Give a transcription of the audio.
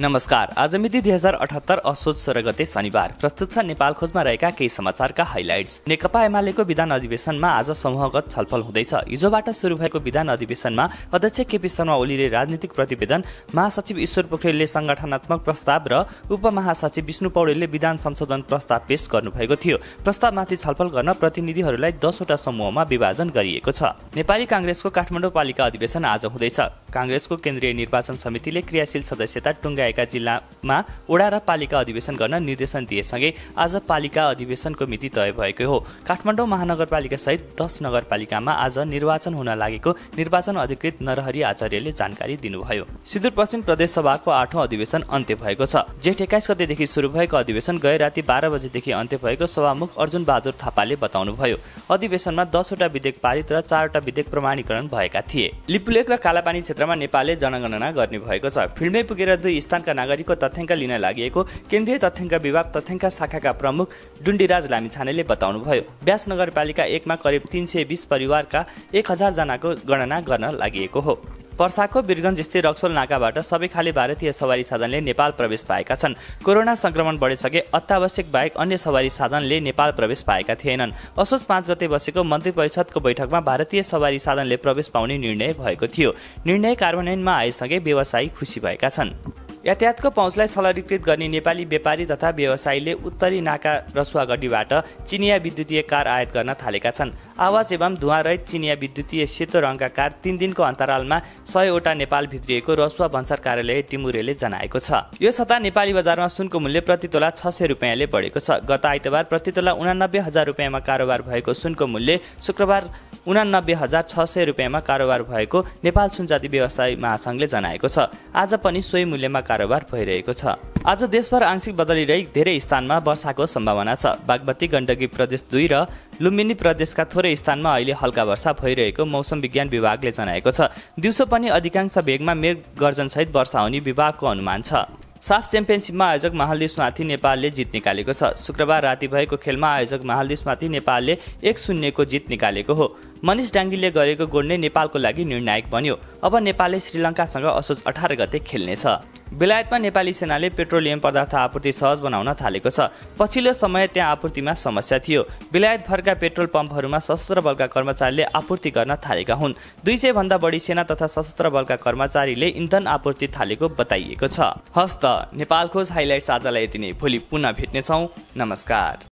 नमस्कार आज मिति दुई हजार अठहत्तर असोज सोह्र गते शनिबार प्रस्तुत छ नेपाल खोजमा रहेका केही समाचारका हाइलाइट्स नेकपा एमालेको विधान अधिवेशनमा आज समूहगत छलफल हुँदैछ हिजोबाट सुरु भएको विधान अधिवेशनमा अध्यक्ष केपी शर्मा ओलीले राजनीतिक प्रतिवेदन महासचिव ईश्वर पोखरेलले संगठनात्मक प्रस्ताव र उपमहासचिव विष्णु पौडेलले विधान संशोधन प्रस्ताव पेश गर्नुभएको थियो प्रस्तावमाथि छलफल गर्न प्रतिनिधिहरूलाई दसवटा समूहमा विभाजन गरिएको छ नेपाली काङ्ग्रेसको काठमाडौँ पालिका अधिवेशन आज हुँदैछ काङ्ग्रेसको केन्द्रीय निर्वाचन समितिले क्रियाशील सदस्यता टुङ्गा गएका जिल्लामा वडा र पालिका अधिवेशन गर्न निर्देशन दिएसँगै आज पालिका अधिवेशनको मिति तय भएको हो काठमाडौँ महानगरपालिका सहित दस नगरपालिकामा आज निर्वाचन हुन लागेको निर्वाचन अधिकृत नरहरी आचार्यले जानकारी दिनुभयो प्रदेश सभाको आठौँ अधिवेशन अन्त्य भएको छ जेठ एक्काइस गतेदेखि सुरु भएको अधिवेशन गए राति बाह्र बजेदेखि अन्त्य भएको सभामुख अर्जुन बहादुर थापाले बताउनुभयो अधिवेशनमा दसवटा विधेयक पारित र चारवटा विधेयक प्रमाणीकरण भएका थिए लिपुलेक र कालापानी क्षेत्रमा नेपालले जनगणना गर्ने भएको छ फिल्डमै पुगेर दुई स्थान संस्थानका नागरिकको तथ्याङ्क लिन लागेको केन्द्रीय तथ्याङ्क विभाग तथ्याङ्क शाखाका प्रमुख डुन्डीराज लामिछानेले बताउनुभयो ब्यास नगरपालिका एकमा करिब तिन सय बिस परिवारका एक हजारजनाको गणना गर्न लागि हो पर्साको बिरगन्ज स्थित रक्सोल नाकाबाट सबै खाले भारतीय सवारी साधनले नेपाल प्रवेश पाएका छन् कोरोना संक्रमण बढिसके अत्यावश्यक बाहेक अन्य सवारी साधनले नेपाल प्रवेश पाएका थिएनन् असोज पाँच गते बसेको मन्त्री परिषदको बैठकमा भारतीय सवारी साधनले प्रवेश पाउने निर्णय भएको थियो निर्णय कार्यान्वयनमा आएसँगै व्यवसायी खुसी भएका छन् यातायातको पहुँचलाई सरलीकृत गर्ने नेपाली व्यापारी तथा व्यवसायीले उत्तरी नाका रसुवागढीबाट चिनिया विद्युतीय कार आयात गर्न थालेका छन् आवाज एवं रहित चिनिया विद्युतीय सेतो रङका कार तिन दिनको अन्तरालमा सयवटा नेपाल भित्रिएको रसुवा भन्सार कार्यालय टिमुरेले जनाएको छ यो सत्ता नेपाली बजारमा सुनको मूल्य प्रति तोला छ सय रुपियाँले बढेको छ गत आइतबार प्रति तोला उनानब्बे हजार रुपियाँमा कारोबार भएको सुनको मूल्य शुक्रबार उनानब्बे हजार छ सय रुपियाँमा कारोबार भएको नेपाल सुनजाति व्यवसाय महासङ्घले जनाएको छ आज पनि सोही मूल्यमा कारोबार भइरहेको छ आज देशभर आंशिक बदली रही धेरै स्थानमा वर्षाको सम्भावना छ बागमती गण्डकी प्रदेश दुई र लुम्बिनी प्रदेशका थोरै स्थानमा अहिले हल्का वर्षा भइरहेको मौसम विज्ञान विभागले जनाएको छ दिउँसो पनि अधिकांश भेगमा मेघ गर्जनसहित वर्षा हुने विभागको अनुमान छ साफ च्याम्पियनसिपमा आयोजक महालदिप्समाथि नेपालले जित निकालेको छ शुक्रबार राति भएको खेलमा आयोजक महालदिप्समाथि नेपालले एक शून्यको जित निकालेको हो मनिष डाङ्गीले गरेको गोल नै नेपालको लागि निर्णायक बन्यो अब नेपालले श्रीलङ्कासँग असोज अठार गते खेल्नेछ बेलायतमा नेपाली सेनाले पेट्रोलियम पदार्थ आपूर्ति सहज बनाउन थालेको छ पछिल्लो समय त्यहाँ आपूर्तिमा समस्या थियो बेलायतभरका पेट्रोल पम्पहरूमा सशस्त्र बलका कर्मचारीले आपूर्ति गर्न थालेका हुन् दुई भन्दा बढी सेना तथा सशस्त्र बलका कर्मचारीले इन्धन आपूर्ति थालेको बताइएको छ हस्त नेपाल खोज हाइलाइट्स आजलाई यति नै भोलि पुनः भेट्नेछौँ नमस्कार